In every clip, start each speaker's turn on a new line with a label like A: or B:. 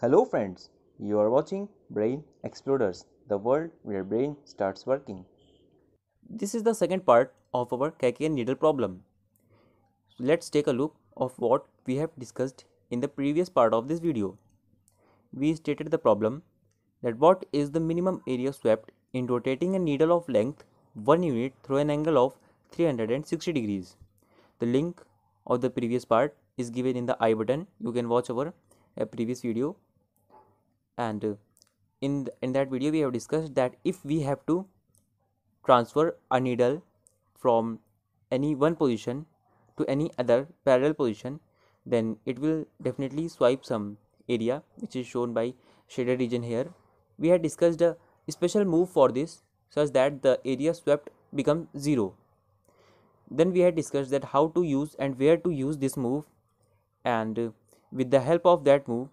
A: Hello friends, you are watching Brain Explorers, the world where brain starts working. This is the second part of our Kakian needle problem. So let's take a look of what we have discussed in the previous part of this video. We stated the problem that what is the minimum area swept in rotating a needle of length 1 unit through an angle of 360 degrees. The link of the previous part is given in the i button. You can watch our uh, previous video and uh, in in that video we have discussed that if we have to transfer a needle from any one position to any other parallel position then it will definitely swipe some area which is shown by shaded region here we had discussed a special move for this such that the area swept becomes zero then we had discussed that how to use and where to use this move and uh, with the help of that move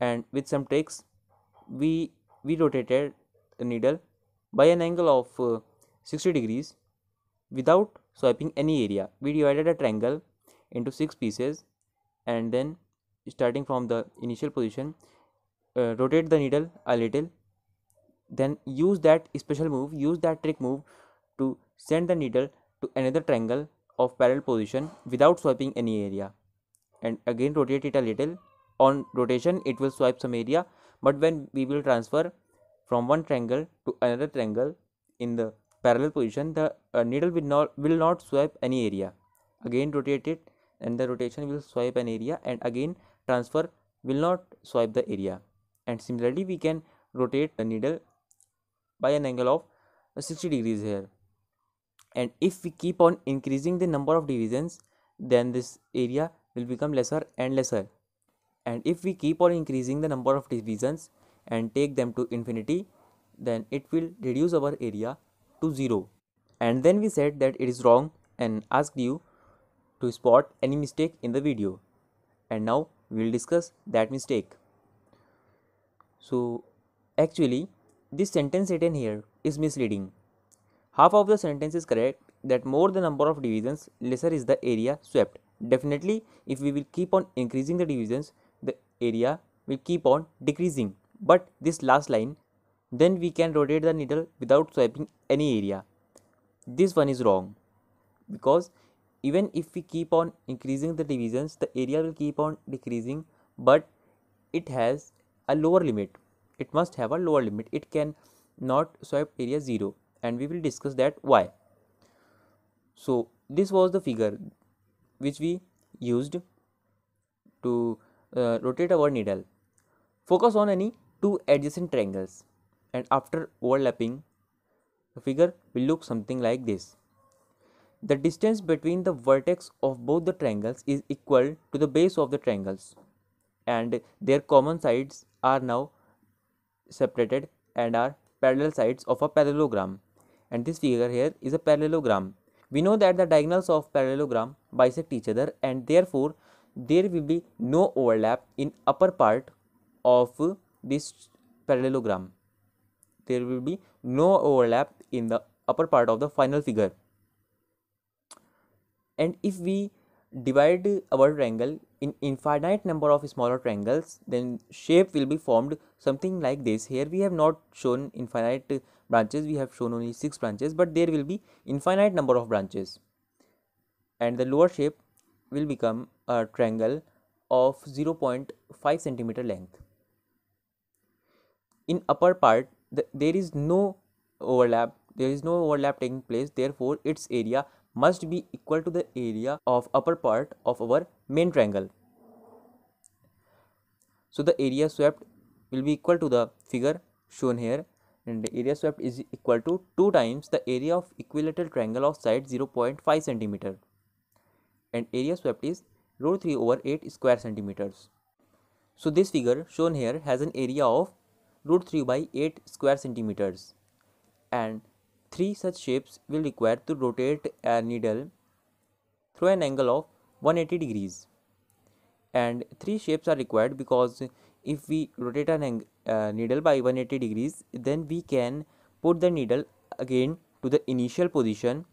A: and with some tricks we we rotated the needle by an angle of uh, 60 degrees without swiping any area we divided a triangle into six pieces and then starting from the initial position uh, rotate the needle a little then use that special move use that trick move to send the needle to another triangle of parallel position without swiping any area and again rotate it a little on rotation it will swipe some area but when we will transfer from one triangle to another triangle in the parallel position the uh, needle will not will not swipe any area again rotate it and the rotation will swipe an area and again transfer will not swipe the area and similarly we can rotate the needle by an angle of uh, 60 degrees here and if we keep on increasing the number of divisions then this area will become lesser and lesser and if we keep on increasing the number of divisions and take them to infinity then it will reduce our area to 0 and then we said that it is wrong and asked you to spot any mistake in the video and now we will discuss that mistake. So actually this sentence written here is misleading. Half of the sentence is correct that more the number of divisions lesser is the area swept. Definitely if we will keep on increasing the divisions area will keep on decreasing but this last line then we can rotate the needle without swiping any area this one is wrong because even if we keep on increasing the divisions the area will keep on decreasing but it has a lower limit it must have a lower limit it can not swipe area 0 and we will discuss that why so this was the figure which we used to uh, rotate our needle. Focus on any two adjacent triangles and after overlapping the figure will look something like this. The distance between the vertex of both the triangles is equal to the base of the triangles and their common sides are now separated and are parallel sides of a parallelogram and this figure here is a parallelogram. We know that the diagonals of parallelogram bisect each other and therefore there will be no overlap in upper part of this parallelogram there will be no overlap in the upper part of the final figure and if we divide our triangle in infinite number of smaller triangles then shape will be formed something like this here we have not shown infinite branches we have shown only six branches but there will be infinite number of branches and the lower shape will become a triangle of 0.5 centimeter length. In upper part, the, there is no overlap, there is no overlap taking place, therefore its area must be equal to the area of upper part of our main triangle. So the area swept will be equal to the figure shown here and the area swept is equal to 2 times the area of equilateral triangle of side 0.5 centimeter and area swept is root 3 over 8 square centimeters. So this figure shown here has an area of root 3 by 8 square centimeters and three such shapes will require to rotate a needle through an angle of 180 degrees and three shapes are required because if we rotate an uh, needle by 180 degrees then we can put the needle again to the initial position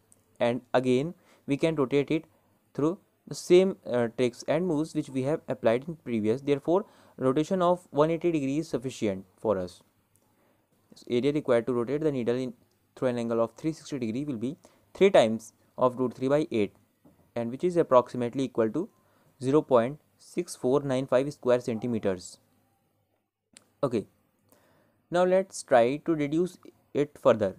A: and again we can rotate it through the same uh, tricks and moves which we have applied in previous therefore rotation of 180 degree is sufficient for us so area required to rotate the needle in, through an angle of 360 degree will be 3 times of root 3 by 8 and which is approximately equal to 0 0.6495 square centimeters okay now let's try to reduce it further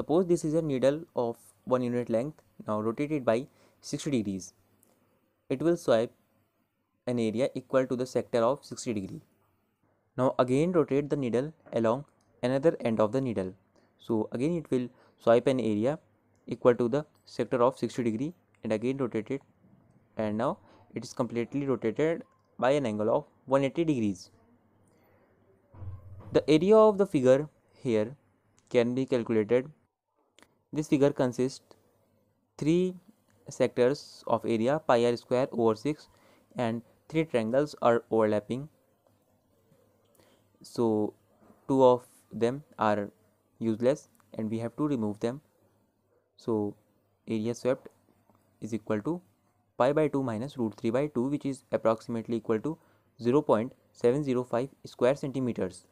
A: suppose this is a needle of 1 unit length now rotate it by 60 degrees. It will swipe an area equal to the sector of 60 degree. Now again rotate the needle along another end of the needle. So again it will swipe an area equal to the sector of 60 degree and again rotate it and now it is completely rotated by an angle of 180 degrees. The area of the figure here can be calculated. This figure consists three sectors of area pi r square over 6 and three triangles are overlapping so two of them are useless and we have to remove them so area swept is equal to pi by 2 minus root 3 by 2 which is approximately equal to 0.705 square centimeters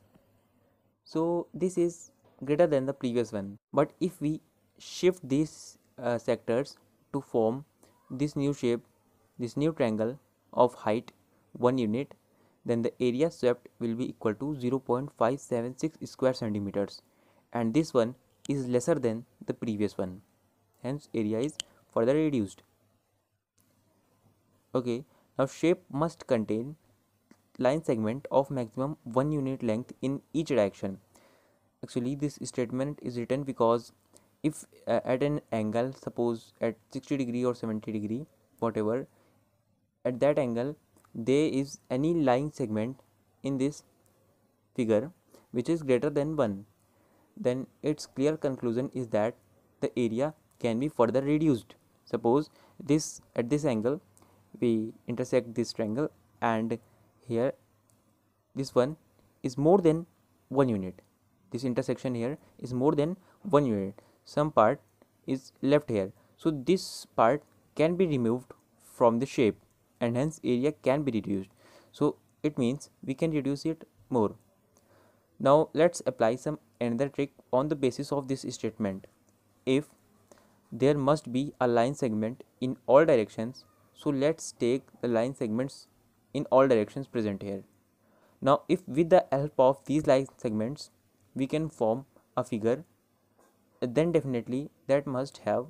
A: so this is greater than the previous one but if we shift these uh, sectors to form this new shape, this new triangle of height 1 unit, then the area swept will be equal to 0.576 square centimeters and this one is lesser than the previous one. Hence area is further reduced. Okay, now shape must contain line segment of maximum 1 unit length in each direction. Actually this statement is written because if uh, at an angle suppose at 60 degree or 70 degree whatever at that angle there is any line segment in this figure which is greater than 1 then its clear conclusion is that the area can be further reduced suppose this at this angle we intersect this triangle and here this one is more than one unit this intersection here is more than one unit some part is left here so this part can be removed from the shape and hence area can be reduced so it means we can reduce it more now let's apply some another trick on the basis of this statement if there must be a line segment in all directions so let's take the line segments in all directions present here now if with the help of these line segments we can form a figure then definitely that must have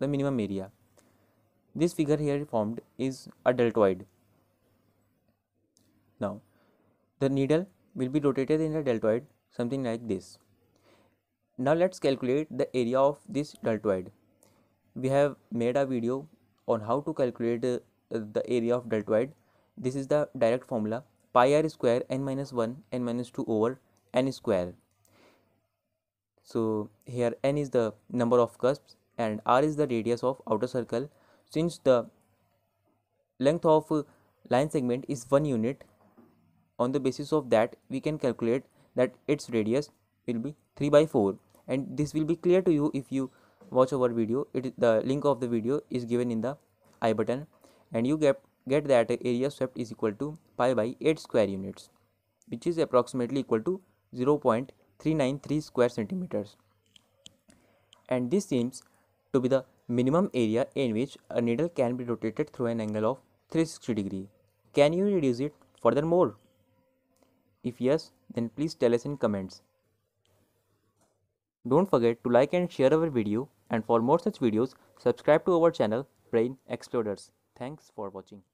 A: the minimum area. This figure here formed is a deltoid. Now, the needle will be rotated in a deltoid something like this. Now let's calculate the area of this deltoid. We have made a video on how to calculate uh, the area of deltoid. This is the direct formula pi r square n minus 1 n minus 2 over n square so here n is the number of cusps and r is the radius of outer circle since the length of uh, line segment is one unit on the basis of that we can calculate that its radius will be 3 by 4 and this will be clear to you if you watch our video it the link of the video is given in the i button and you get get that area swept is equal to pi by 8 square units which is approximately equal to 0 393 square centimeters and this seems to be the minimum area in which a needle can be rotated through an angle of 360 degree. Can you reduce it furthermore? If yes, then please tell us in comments. Don't forget to like and share our video and for more such videos, subscribe to our channel Brain Exploders. Thanks for watching.